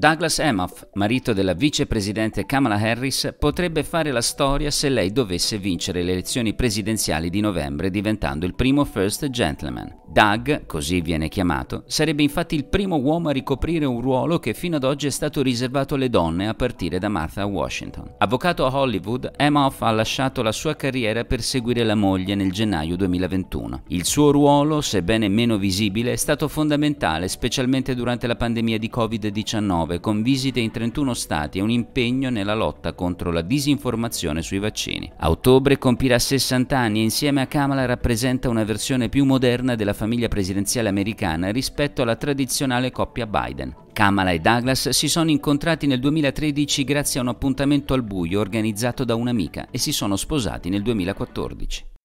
Douglas Emhoff, marito della vicepresidente Kamala Harris, potrebbe fare la storia se lei dovesse vincere le elezioni presidenziali di novembre diventando il primo First Gentleman. Doug, così viene chiamato, sarebbe infatti il primo uomo a ricoprire un ruolo che fino ad oggi è stato riservato alle donne a partire da Martha Washington. Avvocato a Hollywood, Emhoff ha lasciato la sua carriera per seguire la moglie nel gennaio 2021. Il suo ruolo, sebbene meno visibile, è stato fondamentale, specialmente durante la pandemia di Covid-19, con visite in 31 stati e un impegno nella lotta contro la disinformazione sui vaccini. A ottobre compirà 60 anni e insieme a Kamala rappresenta una versione più moderna della famiglia presidenziale americana rispetto alla tradizionale coppia Biden. Kamala e Douglas si sono incontrati nel 2013 grazie a un appuntamento al buio organizzato da un'amica e si sono sposati nel 2014.